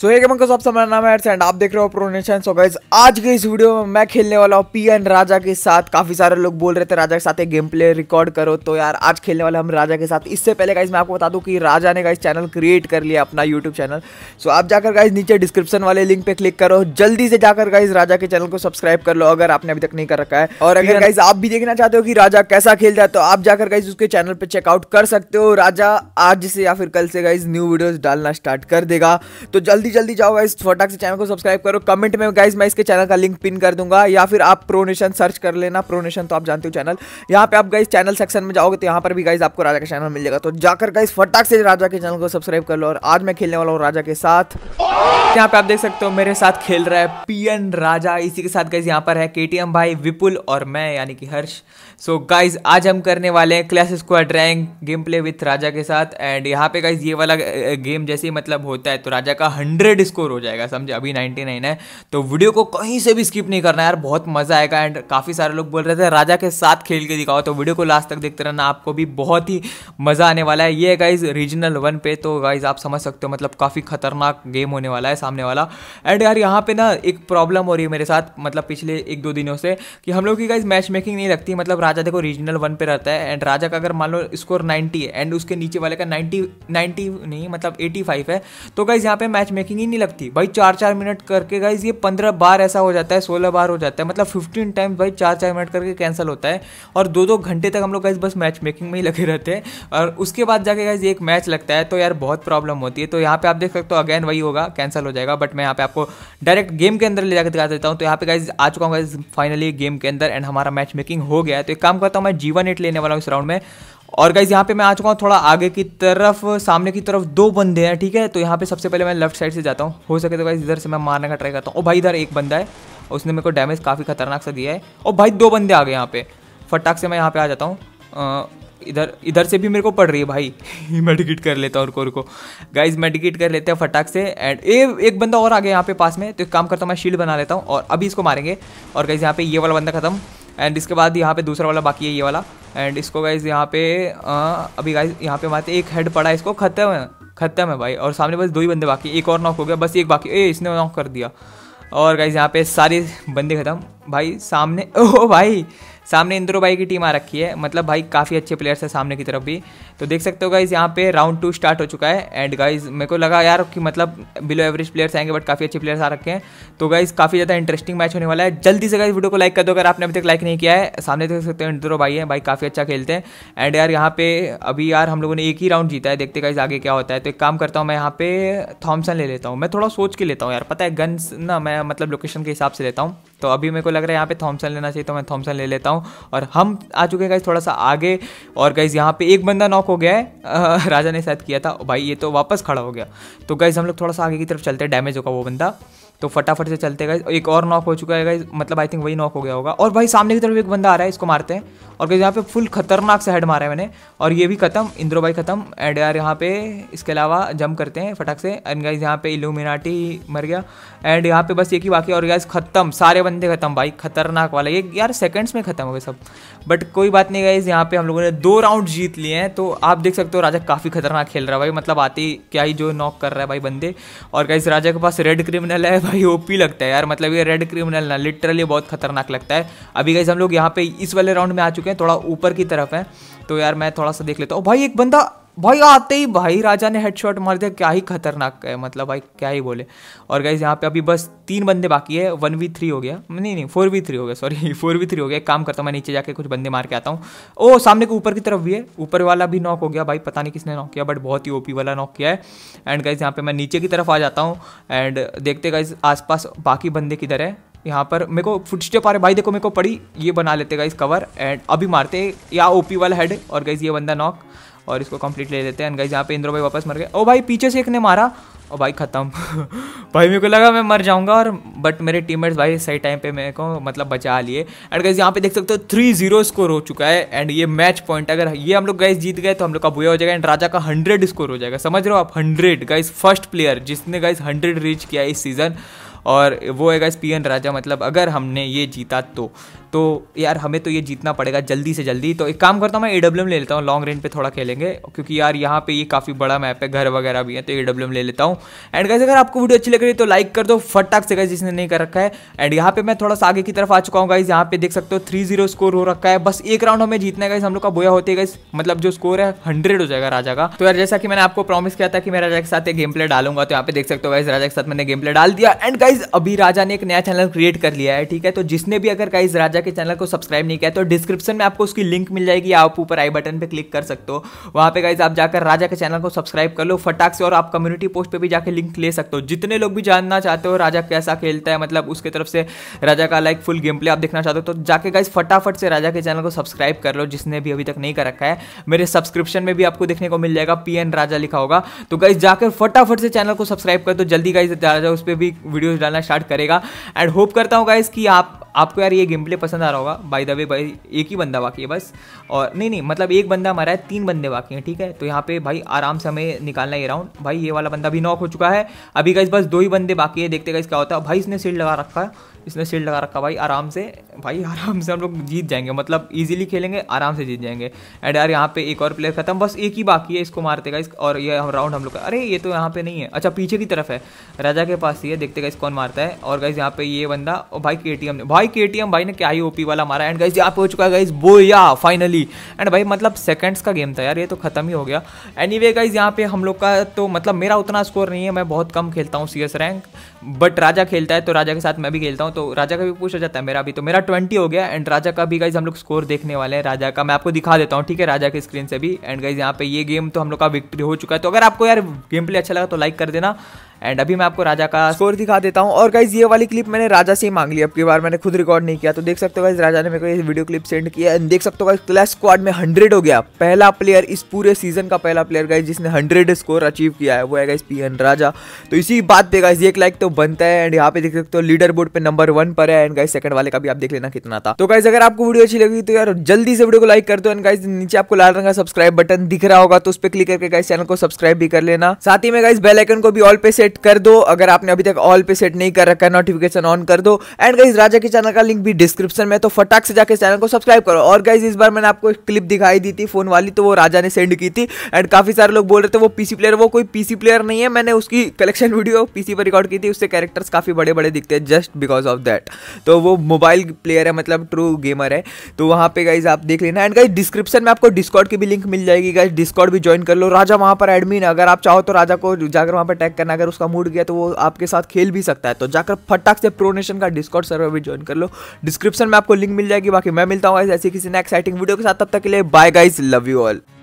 सो एक गेमर सब मेरा नाम है एंड आप देख रहे हो प्रोनेशन सो गाइज आज के इस वीडियो में मैं खेलने वाला हूँ पी एन राजा के साथ काफी सारे लोग बोल रहे थे राजा के साथ एक गेम प्ले रिकॉर्ड करो तो यार आज खेलने वाले हम राजा के साथ इससे पहले गाइज मैं आपको बता दूँ कि राजा ने गाइज चैनल क्रिएट कर लिया अपना यूट्यूब चैनल सो आप जाकर गाइज नीचे डिस्क्रिप्शन वाले लिंक पे क्लिक करो जल्दी से जाकर गाइज राजा के चैनल को सब्सक्राइब कर लो अगर आपने अभी तक नहीं कर रखा है और अगर गाइज आप भी देखना चाहते हो कि राजा कैसा खेलता है तो आप जाकर गाइज उसके चैनल पर चेकआउट कर सकते हो राजा आज से या फिर कल से गाइज न्यू वीडियोज डालना स्टार्ट कर देगा तो जल्दी जल्दी जल्दी जाओ गाइस फटाक से चैनल को सब्सक्राइब करो कमेंट में गाइस मैं इसके चैनल का लिंक पिन कर दूंगा या फिर आप प्रोनेशन सर्च कर लेना प्रोनेशन तो आप जानते हो चैनल यहाँ पे आप गाइस चैनल सेक्शन में जाओगे तो यहाँ पर भी गाइस आपको राजा का चैनल मिल जाएगा तो जाकर गाइस फटाक से राजा के चैनल को सब्सक्राइब कर लो और आज मैं खेलने वाला हूँ राजा के साथ यहाँ पे आप देख सकते हो मेरे साथ खेल रहा है पी राजा इसी के साथ गाइस यहाँ पर है के भाई विपुल और मैं यानी कि हर्ष सो so गाइज आज हम करने वाले हैं class squad rank game play with Raja के साथ एंड यहाँ पे गाइज ये वाला गेम जैसे ही मतलब होता है तो राजा का हंड्रेड स्कोर हो जाएगा समझे अभी नाइन्टी नाइन है तो वीडियो को कहीं से भी स्किप नहीं करना यार बहुत मज़ा आएगा एंड काफ़ी सारे लोग बोल रहे थे राजा के साथ खेल के दिखाओ तो वीडियो को लास्ट तक देखते रहना आपको भी बहुत ही मज़ा आने वाला है ये गाइज रीजनल वन पे तो गाइज आप समझ सकते हो मतलब काफ़ी खतरनाक गेम होने वाला है सामने वाला एंड यार यहाँ पे ना एक प्रॉब्लम हो रही है मेरे साथ मतलब पिछले एक दो दिनों से कि हम लोग की गाइज मैच मेकिंग नहीं लगती मतलब राजा देखो रीजनल वन पे रहता है एंड राजा का अगर मान लो स्कोर नाइन्टी है एंड उसके नीचे वाले का नाइन्टी नाइन्टी नहीं मतलब एटी फाइव है तो गाइज यहाँ पे मैच मेकिंग ही नहीं लगती भाई चार चार मिनट करके गाइज ये पंद्रह बार ऐसा हो जाता है सोलह बार हो जाता है मतलब फिफ्टीन टाइम भाई चार चार मिनट करके कैंसिल होता है और दो दो घंटे तक हम लोग गाइज बस मैच मेकिंग में ही लगे रहते हैं और उसके बाद जाके गाइज एक मैच लगता है तो यार बहुत प्रॉब्लम होती है तो यहाँ पे आप देख सकते हो अगेन वही होगा कैंसिल हो जाएगा बट मैं यहाँ पे आपको डायरेक्ट गेम के अंदर ले जाकर दिखा देता हूँ तो यहाँ पे गाइज आ चुका हूँ गाइज फाइनली गेम के अंदर एंड हमारा मैच मेकिंग हो गया है तो एक काम करता हूँ मैं जीवन एट लेने वाला हूँ इस राउंड में और गाइज यहाँ पे मैं आ चुका हूँ थोड़ा आगे की तरफ सामने की तरफ दो बंदे हैं ठीक है तो यहाँ पे सबसे पहले मैं लेफ्ट साइड से जाता हूँ हो सके तो गाइज इधर से मैं मारने का ट्राई करता हूँ ओ भाई इधर एक बंदा है उसने मेरे को डैमेज काफ़ी खतरनाक सा दिया है और भाई दो बंदे आ गए यहाँ पे फटाक से मैं यहाँ पे आ जाता हूँ इधर इधर से भी मेरे को पड़ रही है भाई मेडिकेट कर लेता हूँ और को गाइज मेडिकेट कर लेते हैं फटाक से एंड ए एक बंदा और आ गया यहाँ पे पास में तो एक काम करता हूँ मैं शील्ड बना लेता हूँ और अभी इसको मारेंगे और गाइज यहाँ पे ये वाला बंदा खत्म एंड इसके बाद यहाँ पे दूसरा वाला बाकी है ये वाला एंड इसको गाइज यहाँ पे आ, अभी गाइज यहाँ पे हमारे एक हेड पड़ा है इसको खत्म है खत्म है भाई और सामने बस दो ही बंदे बाकी एक और नॉक हो गया बस एक बाकी ए इसने नॉक कर दिया और गाइज यहाँ पे सारे बंदे खत्म भाई सामने ओह भाई सामने इंद्रो भाई की टीम आ रखी है मतलब भाई काफ़ी अच्छे प्लेयर्स हैं सामने की तरफ भी तो देख सकते हो गाइज यहाँ पे राउंड टू स्टार्ट हो चुका है एंड गाइज मेरे को लगा यार कि मतलब बिलो एवरेज प्लेयर्स आएंगे बट काफ़ी अच्छे प्लेयर्स आ रखे हैं तो गाइज काफ़ी ज़्यादा इंटरेस्टिंग मैच होने वाला है जल्दी से गाइज वीडियो को लाइक कर दो अगर आपने अभी तक लाइक नहीं किया है सामने देख सकते हो इंद्रो भाई है भाई काफ़ी अच्छा खेलते हैं एंड यार यहाँ पे अभी यार हम लोगों ने एक ही राउंड जीता है देखते गाइज आगे क्या होता है तो एक काम करता हूँ मैं यहाँ पे थॉमसन ले लेता हूँ मैं थोड़ा सोच के लेता हूँ यार पता है गन्स ना मैं मतलब लोकेशन के हिसाब से लेता हूँ तो अभी मेरे को लग रहा है यहाँ पे थॉमसन लेना चाहिए तो मैं थॉमसन ले लेता हूँ और हम आ चुके हैं गाइज थोड़ा सा आगे और गाइज यहाँ पे एक बंदा नॉक हो गया है आ, राजा ने शायद किया था भाई ये तो वापस खड़ा हो गया तो गाइज हम लोग थोड़ा सा आगे की तरफ चलते हैं डैमेज होगा वो बंदा तो फटाफट से चलते गए एक और नॉक हो चुका है गाइज मतलब आई थिंक वही नॉक हो गया होगा और भाई सामने की तरफ एक बंदा आ रहा है इसको मारते हैं और यहाँ पे फुल खतरनाक से हेड मारा है मैंने और ये भी खत्म इंद्रो भाई खत्म एंड यार यहाँ पे इसके अलावा जम करते हैं फटाक से एंड गाइज यहाँ पे इलूमिनाटी मर गया एंड यहाँ पे बस एक ही बाकी और गाइज खत्म सारे बंदे खत्म भाई खतरनाक वाला ये यार सेकंड्स में खत्म हो गए सब बट कोई बात नहीं गाइज यहाँ पे हम लोगों ने दो राउंड जीत लिए हैं तो आप देख सकते हो राजा काफ़ी खतरनाक खेल रहा है भाई मतलब आते ही क्या ही जो नॉक कर रहा है भाई बंदे और गाइज राजा के पास रेड क्रिमिनल है भाई ओ लगता है यार मतलब ये रेड क्रिमिनल ना लिटरली बहुत खतरनाक लगता है अभी गाइज हम लोग यहाँ पे इस वाले राउंड में आ चुके हैं थोड़ा ऊपर की तरफ है तो यार मैं थोड़ा सा देख लेता हूँ भाई एक बंदा भाई आते ही भाई राजा ने हेडशॉट मार दिया क्या ही खतरनाक है मतलब भाई क्या ही बोले और गाइज यहाँ पे अभी बस तीन बंदे बाकी है वन वी थ्री हो गया नहीं नहीं फोर वी थ्री हो गया सॉरी फोर वी थ्री हो गया काम करता हूँ मैं नीचे जाके कुछ बंदे मार के आता हूँ ओ सामने को ऊपर की तरफ भी है ऊपर वाला भी नॉक हो गया भाई पता नहीं किसने नॉक किया बट बहुत ही ओपी वाला नॉक किया है एंड गाइज यहाँ पे मैं नीचे की तरफ आ जाता हूँ एंड देखते गाइज आसपास बाकी बंदे किधर है यहाँ पर मेरे को फुट स्टेप आ रहे भाई देखो मेरे को पड़ी ये बना लेते गाइज कवर एंड अभी मारते या ओपी वाला हेड और गाइज ये बंदा नॉक और इसको कंप्लीट ले लेते हैं एंड गाइज यहाँ पे इंद्रो भाई वापस मर गए ओ भाई पीछे से एक ने मारा और भाई ख़त्म भाई मेरे को लगा मैं मर जाऊंगा और बट मेरे टीममेट्स भाई सही टाइम पे मेरे को मतलब बचा लिए एंड गाइज यहाँ पे देख सकते हो थ्री जीरो स्कोर हो चुका है एंड ये मैच पॉइंट अगर ये हम लोग गाइज जीत गए तो हम लोग का बुया हो जाएगा एंड राजा का हंड्रेड स्कोर हो जाएगा समझ रहे हो आप हंड्रेड गाइज फर्स्ट प्लेयर जिसने गाइज हंड्रेड रीच किया इस सीज़न और वो है गाइस पीएन राजा मतलब अगर हमने ये जीता तो तो यार हमें तो ये जीतना पड़ेगा जल्दी से जल्दी तो एक काम करता हूँ मैं ए डब्ल्यू ले लेता हूँ लॉन्ग रेंज पे थोड़ा खेलेंगे क्योंकि यार यहाँ पे ये काफ़ी बड़ा मैप है घर वगैरह भी है तो ए डब्ल्यू ले लेता हूँ एंड गाइस अगर आपको वीडियो अच्छी लग रही है तो लाइक कर दो फटाक से गाइस जिसने नहीं कर रखा है एंड यहाँ पे मैं थोड़ा सा आगे की तरफ आ चुका हूँ गाइज यहाँ पे देख सकते हो थ्री जीरो स्कोर हो रखा है बस एक राउंड हमें जीतना है गाइस हम लोग का बोया होती है गाइस मतलब जो स्कोर है हंड्रेड हो जाएगा राजा का तो यार जैसा कि मैंने आपको प्रॉमिस किया था कि मैं राजा के साथ गेम प्ले डालूंगा तो यहाँ पे देख सकते हो गाइस राजा के साथ मैंने गेम प्ले डाल दिया एंड गाइज अभी राजा ने एक नया चैनल क्रिएट कर लिया है ठीक है तो जिसने भी अगर गाइज राजा के चैनल को सब्सक्राइब नहीं किया तो डिस्क्रिप्शन में आपको उसकी लिंक मिल जाएगी आप ऊपर आई बटन पे क्लिक कर सकते हो वहाँ पे गाइज आप जाकर राजा के चैनल को सब्सक्राइब कर लो फटाक से और आप कम्युनिटी पोस्ट पे भी जाकर लिंक ले सकते हो जितने लोग भी जानना चाहते हो राजा कैसा खेलता है मतलब उसके तरफ से राजा का लाइक फुल गेम प्ले आप देखना चाहते हो तो जाके गाइज फटाफट से राजा के चैनल को सब्सक्राइब कर लो जिसने भी अभी तक नहीं कर रखा है मेरे सब्सक्रिप्शन में भी आपको देखने को मिल जाएगा पी राजा लिखा होगा तो गाइज जाकर फटाफट से चैनल को सब्सक्राइब कर दो जल्दी गाइज राजा उस पर भी वीडियो डालना स्टार्ट करेगा एंड होप करता हूँ गाइज कि आप आपको यार ये गेम प्ले पसंद आ रहा होगा बाय द वे भाई एक ही बंदा बाकी है बस और नहीं नहीं मतलब एक बंदा मारा है तीन बंदे बाकी हैं ठीक है तो यहाँ पे भाई आराम से हमें निकालना ये राउंड भाई ये वाला बंदा भी नॉक हो चुका है अभी का बस दो ही बंदे बाकी है देखते गाइज क्या होता है भाई इसने सील्ड लगा रखा है इसने सीट लगा रखा भाई आराम से भाई आराम से हम लोग जीत जाएंगे मतलब ईजिली खेलेंगे आराम से जीत जाएंगे एंड यार यहाँ पे एक और प्लेयर खत्म बस एक ही बाकी है इसको मारते गए और ये राउंड हम लोग का अरे ये तो यहाँ पे नहीं है अच्छा पीछे की तरफ है राजा के पास ही है देखते गए कौन मारता है और गाइस यहाँ पे ये बंदा और भाई के टी ने भाई भाई के भाई ने क्या ही ओपी वाला मारा एंड गाइज यहाँ पे हो चुका है गाइज या फाइनली एंड भाई मतलब सेकंड्स का गेम था यार ये तो खत्म ही हो गया एनी वे गाइज यहाँ पे हम लोग का तो मतलब मेरा उतना स्कोर नहीं है मैं बहुत कम खेलता हूँ सी रैंक बट राजा खेलता है तो राजा के साथ मैं भी खेलता हूँ तो राजा का भी पूछा जाता है मेरा भी तो मेरा ट्वेंटी हो गया एंड राजा का भी गाइज हम लोग स्कोर देखने वाले हैं राजा का मैं आपको दिखा देता हूँ ठीक है राजा के स्क्रीन से भी एंड गाइज यहाँ पे ये गेम तो हम लोग का विक्ट्री हो चुका है तो अगर आपको यार गेम प्ले अच्छा लगा तो लाइक कर देना एंड अभी मैं आपको राजा का स्कोर दिखा देता हूँ और गाइज ये वाली क्लिप मैंने राजा से ही मांग ली अब की बार मैंने खुद रिकॉर्ड नहीं किया तो देख सकते हो गाइज राजा ने मेरे को ये वीडियो क्लिप सेंड किया एंड देख सकते हो गाइज क्लास स्क्वाड में हंड्रेड हो गया पहला प्लेयर इस पूरे सीजन का पहला प्लेयर गाइज जिसने हंड्रेड स्कोर अचीव किया है वो है गाइज पी राजा तो इसी बात पे गाइज एक लाइक तो बनता है एंड यहाँ पे देख सकते हो लीडर बोर्ड पे नंबर वन पर है एंड गाइज सेकंड वाले का भी आप देख लेना कितना था तो गाइज अगर आपको वीडियो अच्छी लगी तो यार जल्दी से वीडियो को लाइक कर दो एंड गाइज नीचे आपको लाल रंग का सब्सक्राइब बटन दिख रहा होगा तो उस पर क्लिक करके गाइज चैनल को सब्सक्राइब भी कर लेना साथ ही में गाइज बेलाइकन को भी ऑल पे सेट सेट कर दो अगर आपने अभी तक ऑल पे सेट नहीं कर रखा है नोटिफिकेशन ऑन कर दो एंड गाइज राजा के चैनल का लिंक भी डिस्क्रिप्शन में तो फटाक से जाकर चैनल को सब्सक्राइब करो और गाइज इस बार मैंने आपको क्लिप दिखाई दी थी फोन वाली तो वो राजा ने सेंड की थी एंड काफी सारे लोग बोल रहे थे वो पीसी प्लेयर वो कोई पीसी प्लेयर नहीं है मैंने उसकी कलेक्शन वीडियो पीसी पर रिकॉर्ड की थी उससे कैरेक्टर्स काफी बड़े बड़े दिखते हैं जस्ट बिकॉज ऑफ दैट तो वो मोबाइल प्लेयर है मतलब ट्रू गेमर है तो वहां पे गाइज आप देख लेना एंड गाइज डिस्क्रिप्शन में आपको डिस्कॉर्ड की भी लिंक मिल जाएगी गाइज डिस्कॉर्ड भी ज्वाइन कर लो राजा वहां पर एडमिन अगर आप चाहो तो राजा को जाकर वहां पर टैग करना अगर उसका मूड गया तो वो आपके साथ खेल भी सकता है तो जाकर फटाक से प्रोनेशन का डिस्कॉर्ड सर्वर भी ज्वाइन कर लो डिस्क्रिप्शन में आपको लिंक मिल जाएगी बाकी मैं मिलता हूँ ऐसी किसी ने एक्साइटिंग वीडियो के साथ तब तक के लिए bye guys love you all